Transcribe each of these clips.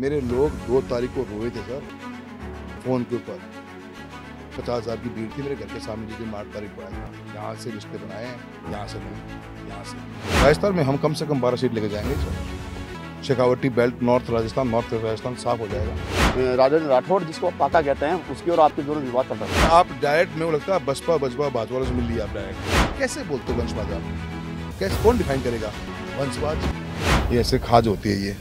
मेरे लोग दो तारीख को रोए थे सर फ़ोन के ऊपर पचास हज़ार की भीड़ थी मेरे घर के सामने जिसकी मार्च तारीख पर था यहाँ से रिश्ते बनाए यहाँ से नहीं यहाँ से राजस्थान में हम कम से कम बारह सीट लेके जाएंगे sir Shekhawati belt north Rajasthan north Rajasthan साफ हो जाएगा राजेंद्र राठौड़ जिसको आप पाका कहते हैं उसकी और आपके दोनों विवाद चल रहा है आप डायरेक्ट में लगता है बसपा बसपा भाजपा से मिल लिया आप डायरेक्ट कैसे बोलते हो वंशवाद आप कैसे कौन डिफाइन करेगा वंशवाद ये ऐसे खाज होती है ये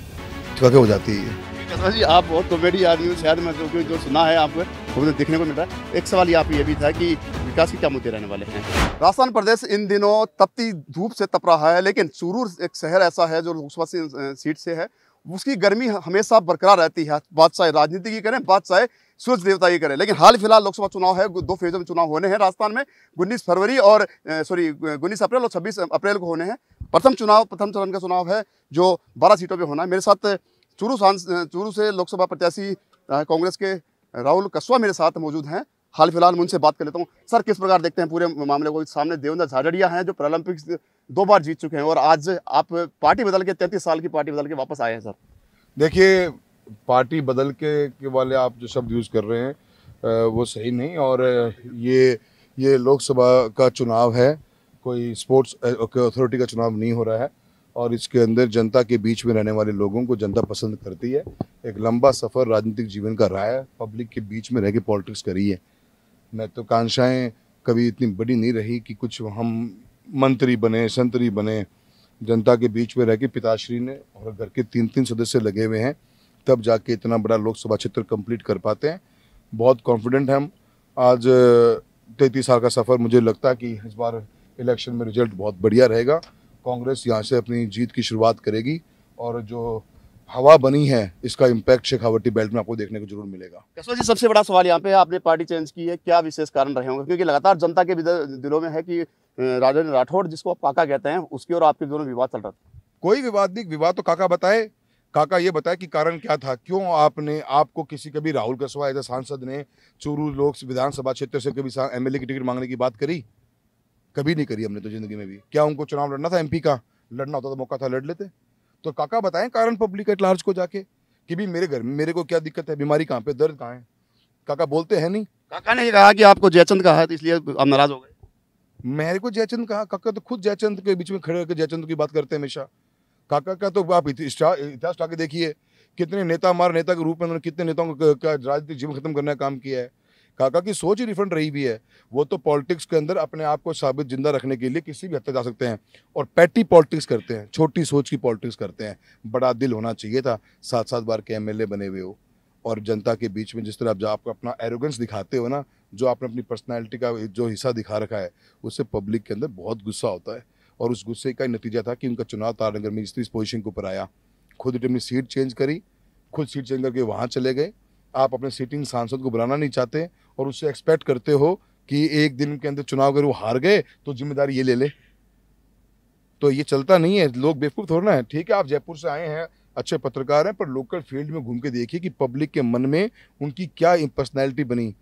चुका हो जाती है जी आप बहुत कॉमेडी आदमी हो शायद मैं जो जो सुना है आपको वो तो देखने को मिल रहा है एक सवाल यहाँ पे ये भी था कि विकास के क्या मुद्दे रहने वाले हैं राजस्थान प्रदेश इन दिनों तपती धूप से तप रहा है लेकिन चूरू एक शहर ऐसा है जो लोकसभा सीट से है उसकी गर्मी हमेशा बरकरार रहती है बात चाहे राजनीति की करें बात चाहे सूर्य देवता की करें लेकिन हाल फिलहाल लोकसभा चुनाव है दो फेजों में चुनाव होने हैं राजस्थान में उन्नीस फरवरी और सॉरी उन्नीस अप्रैल और छब्बीस अप्रैल को होने हैं प्रथम चुनाव प्रथम चरण का चुनाव है जो बारह सीटों पर होना है मेरे साथ चूरू चूरू से लोकसभा प्रत्याशी कांग्रेस के राहुल कस्वा मेरे साथ मौजूद हैं हाल फिलहाल उनसे बात कर लेता हूँ सर किस प्रकार देखते हैं पूरे मामले को सामने देवेंद्र झाझड़िया हैं जो पैरालंपिक्स दो बार जीत चुके हैं और आज आप पार्टी बदल के तैंतीस साल की पार्टी बदल के वापस आए हैं सर देखिए पार्टी बदल के, के वाले आप जो शब्द यूज़ कर रहे हैं वो सही नहीं और ये ये लोकसभा का चुनाव है कोई स्पोर्ट्स अथॉरिटी का चुनाव नहीं हो रहा है और इसके अंदर जनता के बीच में रहने वाले लोगों को जनता पसंद करती है एक लंबा सफ़र राजनीतिक जीवन का रहा है पब्लिक के बीच में रह के पॉलिटिक्स करी है महत्वाकांक्षाएँ तो कभी इतनी बड़ी नहीं रही कि कुछ हम मंत्री बने संतरी बने जनता के बीच में रह के पिताश्री ने और घर के तीन तीन सदस्य लगे हुए हैं तब जाके इतना बड़ा लोकसभा क्षेत्र कंप्लीट कर पाते हैं बहुत कॉन्फिडेंट हम आज तैतीस साल का सफ़र मुझे लगता है कि इस बार इलेक्शन में रिजल्ट बहुत बढ़िया रहेगा कांग्रेस यहाँ से अपनी जीत की शुरुआत करेगी और जो हवा बनी है इसका इम्पैक्ट शेखावटी बेल्ट में आपको देखने को जरूर मिलेगा जी सबसे बड़ा सवाल यहाँ पे आपने पार्टी चेंज की है क्या विशेष कारण रहे होंगे क्योंकि लगातार जनता के दिलों में है कि राजेंद्र राठौड़ जिसको आप काका कहते हैं उसके और आपके दोनों विवाद चल रहा था कोई विवाद नहीं विवाद तो काका बताए काका ये बताए कि कारण क्या था क्यों आपने आपको किसी कभी राहुल कसवा एज ए सांसद ने चूरू लोक विधानसभा क्षेत्र से कभी एमएलए की टिकट मांगने की बात करी कभी नहीं करी हमने तो जिंदगी में भी क्या उनको चुनाव लड़ना था एमपी का लड़ना होता तो मौका था लड़ लेते तो काका बताएं कारण पब्लिक एट लार्ज को जाके कि भी मेरे घर मेरे को क्या दिक्कत है बीमारी कहाँ पे दर्द कहाँ है काका बोलते हैं नहीं काका ने कहा कि आपको जयचंद कहा है तो इसलिए आप नाराज हो गए मेरे को जयचंद कहा काका तो खुद जयचंद के बीच में खड़े होकर जयचंद की बात करते हैं हमेशा काका का तो आप इतिहास के देखिए कितने नेता हमारे नेता के रूप में उन्होंने कितने नेताओं का राजनीतिक जीवन खत्म करने का काम किया है काका की सोच ही डिफरेंट रही भी है वो तो पॉलिटिक्स के अंदर अपने आप को साबित जिंदा रखने के लिए किसी भी हद तक जा सकते हैं और पैटी पॉलिटिक्स करते हैं छोटी सोच की पॉलिटिक्स करते हैं बड़ा दिल होना चाहिए था सात सात बार के एमएलए बने हुए हो और जनता के बीच में जिस तरह आप जो आपका अपना एरोगेंस दिखाते हो ना जो आपने अपनी पर्सनैलिटी का जो हिस्सा दिखा रखा है उससे पब्लिक के अंदर बहुत गुस्सा होता है और उस गुस्से का नतीजा था कि उनका चुनाव तारनगर में इस पोजिशन के ऊपर आया खुद अपनी सीट चेंज करी खुद सीट चेंज करके वहाँ चले गए आप अपने सीटिंग सांसद को बुलाना नहीं चाहते और उससे एक्सपेक्ट करते हो कि एक दिन के अंदर चुनाव अगर वो हार गए तो जिम्मेदारी ये ले ले तो ये चलता नहीं है लोग बेवकूफ़ थोड़ा है ठीक है आप जयपुर से आए हैं अच्छे पत्रकार हैं पर लोकल फील्ड में घूम के देखिए कि पब्लिक के मन में उनकी क्या पर्सनैलिटी बनी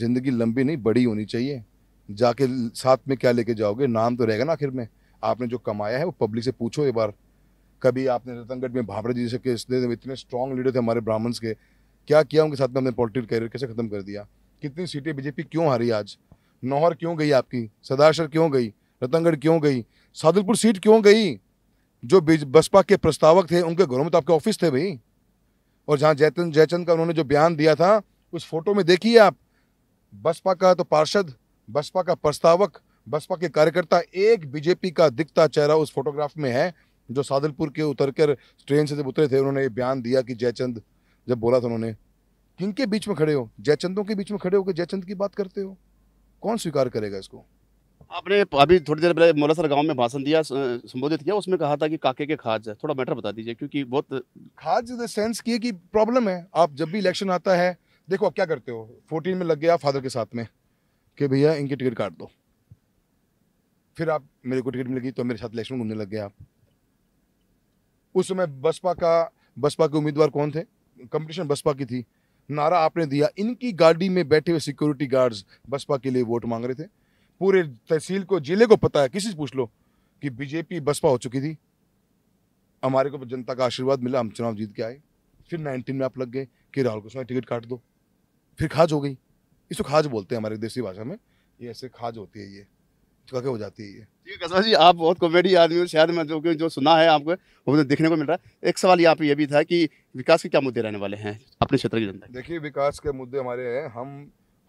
ज़िंदगी लंबी नहीं बड़ी होनी चाहिए जाके साथ में क्या लेके जाओगे नाम तो रहेगा ना आखिर में आपने जो कमाया है वो पब्लिक से पूछो एक बार कभी आपने रतनगढ़ में भाभरा जी से इतने स्ट्रांग लीडर थे हमारे ब्राह्मण्स के क्या किया उनके साथ में हमने पॉलिटिकल करियर कैसे खत्म कर दिया कितनी सीटें बीजेपी क्यों हारी आज नौहर क्यों गई आपकी सदाशर क्यों गई रतनगढ़ क्यों गई सादुलपुर सीट क्यों गई जो बसपा के प्रस्तावक थे उनके घरों में तो आपके ऑफिस थे भाई और जहाँ जयचंद जयचंद का उन्होंने जो बयान दिया था उस फोटो में देखिए आप बसपा का तो पार्षद बसपा का प्रस्तावक बसपा के कार्यकर्ता एक बीजेपी का दिखता चेहरा उस फोटोग्राफ में है जो सादलपुर के उतरकर ट्रेन से जब उतरे थे उन्होंने ये बयान दिया कि जयचंद जब बोला था उन्होंने किन के बीच में खड़े हो जयचंदों के बीच में खड़े हो जयचंद की बात करते हो कौन स्वीकार करेगा इसको आपने अभी थोड़ी देर पहले मोलासर गांव में भाषण दिया संबोधित किया उसमें कहा था कि काके के खाज है थोड़ा मैटर बता दीजिए क्योंकि बहुत खाज इन सेंस की है कि प्रॉब्लम है आप जब भी इलेक्शन आता है देखो आप क्या करते हो फोर्टीन में लग गया फादर के साथ में कि भैया इनकी टिकट काट दो फिर आप मेरे को टिकट मिलेगी तो मेरे साथ इलेक्शन घूमने लग गए आप उस समय बसपा का बसपा के उम्मीदवार कौन थे कंपटीशन बसपा की थी नारा आपने दिया इनकी गाड़ी में बैठे हुए सिक्योरिटी गार्ड्स बसपा के लिए वोट मांग रहे थे पूरे तहसील को जिले को पता है किसी से पूछ लो कि बीजेपी बसपा हो चुकी थी हमारे को जनता का आशीर्वाद मिला हम चुनाव जीत के आए फिर नाइनटीन में आप लग गए कि राहुल गोस्वामी टिकट काट दो फिर खाज हो गई इसको तो खाज बोलते हैं हमारे देसी भाषा में ये ऐसे खाज होती है ये कके हो जाती है कसबा जी आप बहुत कॉमेडी आदमी हो शायद मैं जो कि जो सुना है आपको वो मुझे तो देखने को मिल रहा है एक सवाल यहाँ पे ये भी था कि विकास के क्या मुद्दे रहने वाले हैं अपने क्षेत्र की जनता देखिए विकास के मुद्दे हमारे हैं हम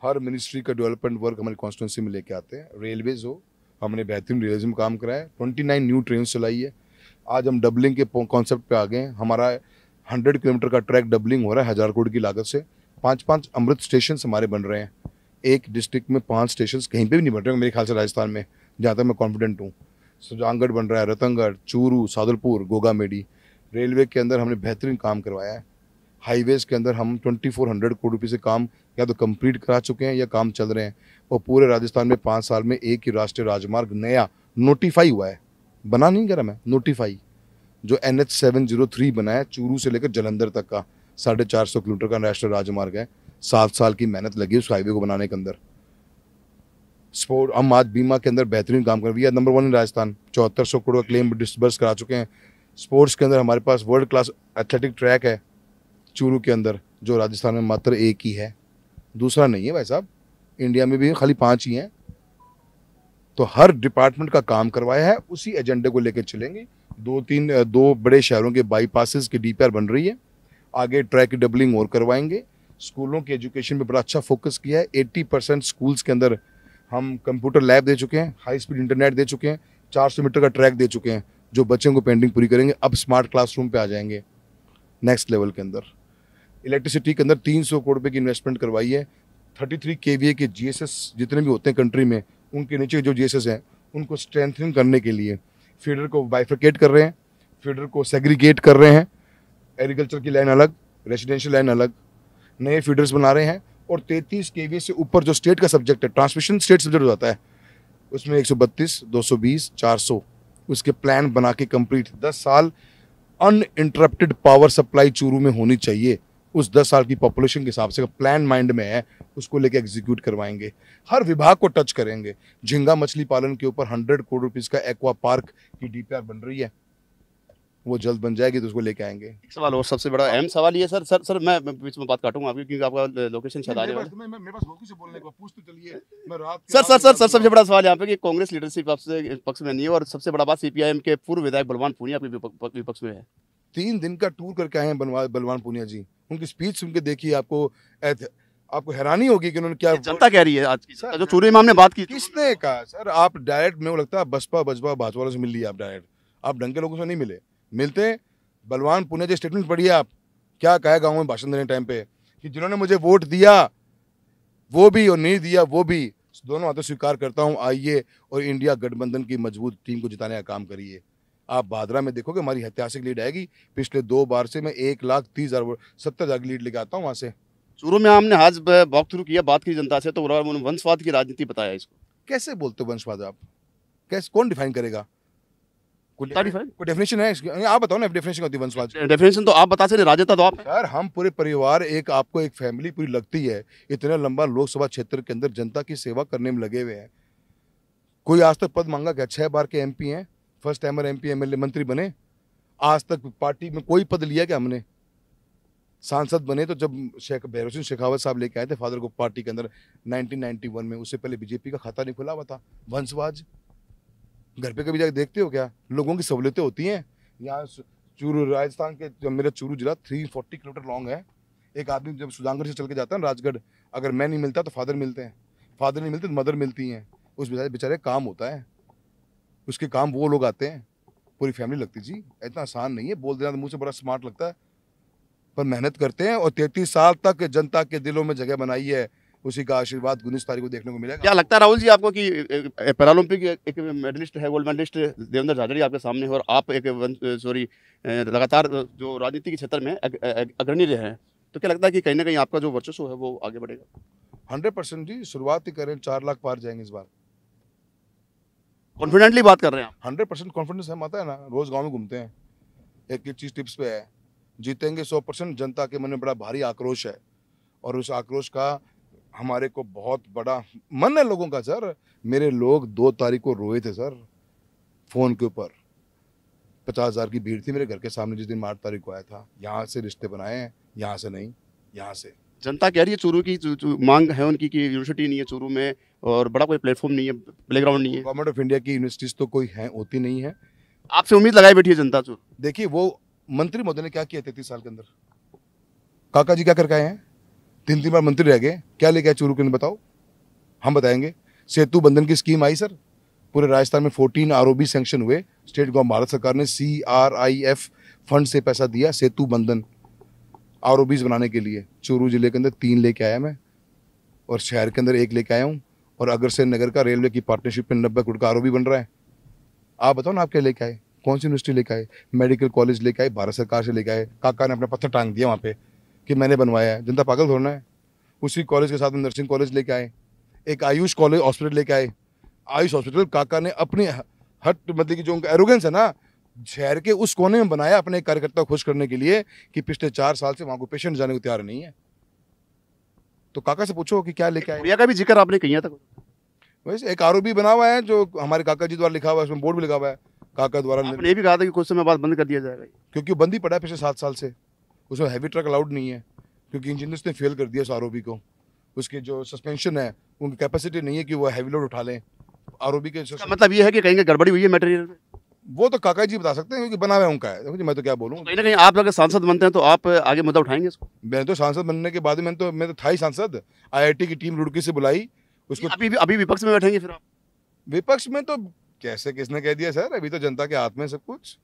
हर मिनिस्ट्री का डेवलपमेंट वर्क हमारे कॉन्स्टिट्यूंसी में लेके आते हैं रेलवेज हो हमने बेहतरीन रेलवेज में काम कराया है ट्वेंटी नाइन न्यू ट्रेन चलाई है आज हम डबलिंग के कॉन्सेप्ट पे आ गए हैं हमारा हंड्रेड किलोमीटर का ट्रैक डबलिंग हो रहा है हज़ार करोड़ की लागत से पाँच पाँच अमृत स्टेशन हमारे बन रहे हैं एक डिस्ट्रिक्ट में पांच स्टेशन कहीं पे भी नहीं बन रहे मेरे ख्याल से राजस्थान में जहाँ तक मैं कॉन्फिडेंट हूँ सुजानगढ़ बन रहा है रतनगढ़ चूरू सादुलपुर मेडी रेलवे के अंदर हमने बेहतरीन काम करवाया है हाईवेज़ के अंदर हम ट्वेंटी फोर हंड्रेड करोड़ रुपये से काम या तो कंप्लीट करा चुके हैं या काम चल रहे हैं और पूरे राजस्थान में पाँच साल में एक ही राष्ट्रीय राजमार्ग नया नोटिफाई हुआ है बना नहीं करा मैं नोटिफाई जो N H seven zero three बना है चूरू से लेकर जलंधर तक का साढ़े चार सौ किलोमीटर का नेशनल राजमार्ग है सात साल की मेहनत लगी उस हाईवे को बनाने के अंदर स्पोर्ट हम आज बीमा के अंदर बेहतरीन काम कर रही है नंबर वन इन राजस्थान चौहत्तर सौ करोड़ का क्लेम डिस्बर्स करा चुके हैं स्पोर्ट्स के अंदर हमारे पास वर्ल्ड क्लास एथलेटिक ट्रैक है चूरू के अंदर जो राजस्थान में मात्र एक ही है दूसरा नहीं है भाई साहब इंडिया में भी खाली पाँच ही हैं तो हर डिपार्टमेंट का काम करवाया है उसी एजेंडे को लेकर चलेंगे दो तीन दो बड़े शहरों के बाईपासिस की डी बन रही है आगे ट्रैक की डबलिंग और करवाएंगे स्कूलों के एजुकेशन में बड़ा अच्छा फोकस किया है एट्टी परसेंट स्कूल्स के अंदर हम कंप्यूटर लैब दे चुके हैं हाई स्पीड इंटरनेट दे चुके हैं चार सौ मीटर का ट्रैक दे चुके हैं जो बच्चों को पेंटिंग पूरी करेंगे अब स्मार्ट क्लासरूम पे आ जाएंगे नेक्स्ट लेवल के अंदर इलेक्ट्रिसिटी के अंदर सौ करोड़ रुपये की इन्वेस्टमेंट करवाई है थर्टी थ्री के के एस जितने भी होते हैं कंट्री में उनके नीचे जो एस हैं उनको स्ट्रेंथनिंग करने के लिए फीडर को बाइफ्रिकेट कर रहे हैं फीडर को सेग्रीगेट कर रहे हैं एग्रीकल्चर की लाइन अलग रेजिडेंशियल लाइन अलग नए फीडर्स बना रहे हैं और तैंतीस के से ऊपर जो स्टेट का सब्जेक्ट है ट्रांसमिशन स्टेट सब्जेक्ट हो जाता है उसमें एक सौ बत्तीस दो सौ बीस चार सौ उसके प्लान बना के कंप्लीट दस साल अनइंटरप्टेड पावर सप्लाई चूरू में होनी चाहिए उस दस साल की पॉपुलेशन के हिसाब से प्लान माइंड में है उसको लेके एग्जीक्यूट करवाएंगे हर विभाग को टच करेंगे झिंगा मछली पालन के ऊपर हंड्रेड करोड़ रुपीज़ का एक्वा पार्क की डीपीआर बन रही है वो जल्द बन जाएगी तो उसको लेके आएंगे एक सवाल और सबसे बड़ा अहम सवाल ये सर सर सर मैं बीच में बात काटूंगा आपकी क्योंकि आपका लोकेशन शायद आने वाला मैं मेरे पास से बोलने को पूछ तो चलिए मैं रात सर सर सर सर सबसे बड़ा सवाल यहाँ पे कि कांग्रेस लीडरशिप आपसे पक्ष में नहीं है और सबसे बड़ा बात सीपीआईएम के पूर्व विधायक बलवान पूनिया आपके विपक्ष में है तीन दिन का टूर करके आए हैं बलवान पूनिया जी उनकी स्पीच सुन के देखिए आपको आपको हैरानी होगी कि उन्होंने क्या जनता कह रही है आज की सर, जो चूरी इमाम ने बात की किसने कहा सर आप डायरेक्ट मेरे को लगता है बसपा बसपा भाजपा वालों से मिल लिए आप डायरेक्ट आप ढंग के लोगों से नहीं मिले मिलते हैं बलवान पुणे जी स्टेटमेंट पढ़िए आप क्या कहे गाँव में भाषण देने टाइम पे कि जिन्होंने मुझे वोट दिया वो भी और नहीं दिया वो भी दोनों हाथों स्वीकार करता हूँ आइए और इंडिया गठबंधन की मजबूत टीम को जिताने का काम करिए आप भादरा में देखोगे हमारी ऐतिहासिक लीड आएगी पिछले दो बार से मैं एक लाख तीस हज़ार सत्तर हज़ार की लीड लेके आता हूँ वहाँ से शुरू में हमने आज वॉक थ्रू किया बात की जनता से तो उन्होंने वंशवाद की राजनीति बताया इसको कैसे बोलते हो वंशवाद आप कैसे कौन डिफाइन करेगा तो तो कोई लंबा लोकसभा क्षेत्र के अंदर जनता की सेवा करने में लगे हुए हैं कोई आज तक पद मांगा बार के फर्स्ट टाइमर एमएलए मंत्री बने आज तक पार्टी में कोई पद लिया क्या हमने सांसद बने तो जब शेख भैरव सिंह शेखावत साहब लेके आए थे फादर को पार्टी के अंदर 1991 में उससे पहले बीजेपी का खाता नहीं खुला हुआ था वंशवाज घर पे कभी जाके देखते हो क्या लोगों की सहूलियतें होती हैं यहाँ चूरू राजस्थान के जब मेरा चूरू जिला थ्री फोर्टी किलोमीटर लॉन्ग है एक आदमी जब सुजानगढ़ से चल के जाता है ना राजगढ़ अगर मैं नहीं मिलता तो फादर मिलते हैं फादर नहीं मिलते तो मदर मिलती हैं उस बेचारे बेचारे काम होता है उसके काम वो लोग आते हैं पूरी फैमिली लगती जी इतना आसान नहीं है बोल देना तो मुझसे बड़ा स्मार्ट लगता है पर मेहनत करते हैं और तैतीस साल तक जनता के दिलों में जगह बनाई है उसी का आशीर्वाद उन्नीस तारीख को देखने को मिलेगा क्या लगता है राहुल जी आपको कि पैरालंपिक एक मेडलिस्ट है गोल्ड मेडलिस्ट देवेंद्र झाझड़ी आपके सामने और आप एक सॉरी लगातार जो राजनीति के क्षेत्र में अग्रणी रहे हैं तो क्या लगता है कि कहीं ना कहीं आपका जो वर्चस्व है वो आगे बढ़ेगा हंड्रेड जी शुरुआत ही करें चार लाख पार जाएंगे इस बार कॉन्फिडेंटली बात कर रहे हैं हंड्रेड परसेंट कॉन्फिडेंस हम आता है ना रोज गांव में घूमते हैं एक एक चीज टिप्स पे है जीतेंगे सौ परसेंट जनता के मन में बड़ा भारी आक्रोश है और उस आक्रोश का हमारे को बहुत बड़ा मन है लोगों का सर मेरे लोग दो तारीख को रोए थे सर फ़ोन के ऊपर पचास हज़ार की भीड़ थी मेरे घर के सामने जिस दिन आठ तारीख को आया था यहाँ से रिश्ते बनाए हैं यहाँ से नहीं यहाँ से जनता कह रही है चूरू की चू, मांग है उनकी कि यूनिवर्सिटी नहीं है चूरू में और बड़ा कोई प्लेटफॉर्म नहीं है प्लेग्राउंड नहीं है गवर्नमेंट ऑफ इंडिया की यूनिवर्सिटीज़ तो कोई है होती नहीं है आपसे उम्मीद लगाई बैठी है जनता चूरू देखिए वो मंत्री मोदी ने क्या किया तैतीस साल के अंदर काका जी क्या करके आए हैं तीन तीन बार मंत्री रह गए क्या लेके आए चूरू के बताओ हम बताएंगे सेतु बंधन की स्कीम आई सर पूरे राजस्थान में फोर्टीन ओ बी सेंक्शन हुए स्टेट गवर्नमेंट भारत सरकार ने C R I F fund से पैसा दिया सेतु बंधन आर ओ बनाने के लिए चूरू जिले के अंदर तीन लेके आया मैं और शहर के अंदर एक लेके आया हूँ और अग्रसेर नगर का रेलवे की पार्टनरशिप में नब्बे करोड़ का आर बन रहा है आप बताओ ना आप क्या लेके आए कौन सी यूनिवर्सिटी लेके आए मेडिकल कॉलेज लेके आए भारत सरकार से लेके आए काका ने अपना पत्थर टांग दिया वहाँ पे कि मैंने बनवाया है जनता पागल होना है उसी कॉलेज के साथ में नर्सिंग कॉलेज लेके आए एक आयुष कॉलेज हॉस्पिटल लेके आए आयुष हॉस्पिटल काका ने अपने हट मतलब कि जो उनका एरोगेंस है ना शहर के उस कोने में बनाया अपने कार्यकर्ता खुश करने के लिए कि पिछले चार साल से वहाँ को पेशेंट जाने को तैयार नहीं है तो काका से पूछो कि क्या लेके आए का भी जिक्र आपने किया था वैसे एक आरोपी बना हुआ है जो हमारे काका जी द्वारा लिखा हुआ है उसमें बोर्ड भी लिखा हुआ है काका द्वारा आपने भी कहा था कि कुछ समय बाद बंद कर दिया जाएगा क्योंकि बंद ही पड़ा है पिछले सात साल से उसमें हैवी ट्रक अलाउड नहीं है क्योंकि इंजीनियर्स ने फेल कर दिया उस आर को उसके जो सस्पेंशन है उनकी कैपेसिटी नहीं है कि वो हैवी लोड उठा लें आर के मतलब ये है कि कहीं गड़बड़ी हुई है मटेरियल में वो तो काका जी बता सकते हैं क्योंकि बना हुआ उनका है देखो जी मैं तो क्या बोलूँ कहीं ना कहीं आप अगर सांसद बनते हैं तो आप आगे मुद्दा उठाएंगे इसको मैं तो सांसद बनने के बाद मैंने तो मैं तो था ही सांसद आईआईटी की टीम रुड़की से बुलाई उसको अभी अभी विपक्ष में बैठेंगे फिर आप विपक्ष में तो कैसे किसने कह दिया सर अभी तो जनता के हाथ में सब कुछ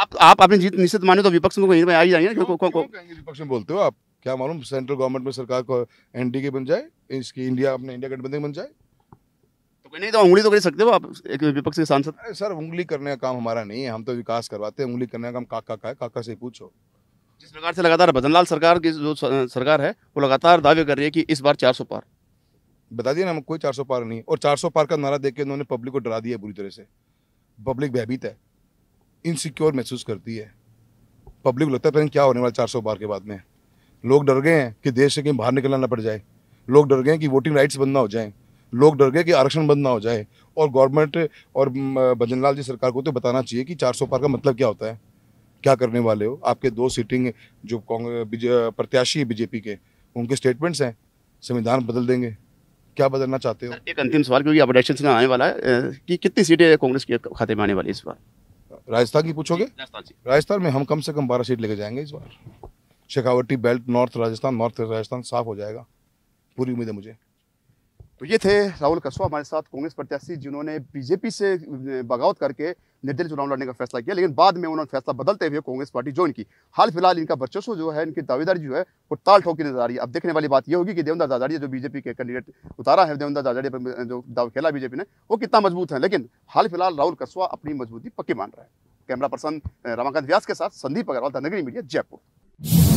आप आप आपने जीत निश्चित माने तो विपक्ष में कोई आ ही जाएंगे विपक्ष में बोलते हो आप क्या मालूम सेंट्रल गवर्नमेंट में सरकार को एनडी बन जाए इसकी इंडिया अपने इंडिया गठबंधन बन जाए तो कहीं नहीं तो उंगली तो कर सकते हो आप एक विपक्ष के सांसद सर उंगली करने का काम हमारा नहीं है हम तो विकास करवाते हैं उंगली करने का काम काका का है काका से पूछो जिस प्रकार से लगातार भजनलाल सरकार की जो सरकार है वो लगातार दावे कर रही है कि इस बार 400 पार बता दिए ना हम कोई 400 पार नहीं और 400 पार का नारा देख के उन्होंने पब्लिक को डरा दिया बुरी तरह से पब्लिक भयभीत है इनसिक्योर महसूस करती है पब्लिक लगता है पता क्या होने वाला चार सौ बार के बाद में लोग डर गए हैं कि देश से कहीं बाहर निकलना ना पड़ जाए लोग डर गए हैं कि वोटिंग राइट्स बंद ना हो जाएं लोग डर गए कि आरक्षण बंद ना हो जाए और गवर्नमेंट और भजन लाल जी सरकार को तो बताना चाहिए कि चार पार का मतलब क्या होता है क्या करने वाले हो आपके दो सीटिंग जो कांग्रेस प्रत्याशी है बीजेपी के उनके स्टेटमेंट्स हैं संविधान बदल देंगे क्या बदलना चाहते हो एक अंतिम सवाल क्योंकि अब इलेक्शन आने वाला है कि कितनी सीटें कांग्रेस के खाते में आने वाली इस बार राजस्थान की पूछोगे राजस्थान में हम कम से कम बारह सीट लेके जाएंगे इस बार Shekhawati belt north Rajasthan north Rajasthan साफ हो जाएगा पूरी उम्मीद है मुझे तो ये थे राहुल कस्वा हमारे साथ कांग्रेस प्रत्याशी जिन्होंने बीजेपी से बगावत करके निर्दलीय चुनाव लड़ने का फैसला किया लेकिन बाद में उन्होंने फैसला बदलते हुए कांग्रेस पार्टी ज्वाइन की हाल फिलहाल इनका वर्चस्व जो है इनकी दावेदारी जो है वो ताल ठोकी नजर आ रही है अब देखने वाली बात यह होगी कि देवंदा दादाड़िया जो बीजेपी के कैंडिडेट उतारा है देवंदा दादाड़िया पर जो दाव खेला बीजेपी ने वो कितना मजबूत है लेकिन हाल फिलहाल राहुल कस्वा अपनी मजबूती पक्की मान रहा है कैमरा पर्सन रमाकांत व्यास के साथ संदीप अग्रवाल द नगरी मीडिया जयपुर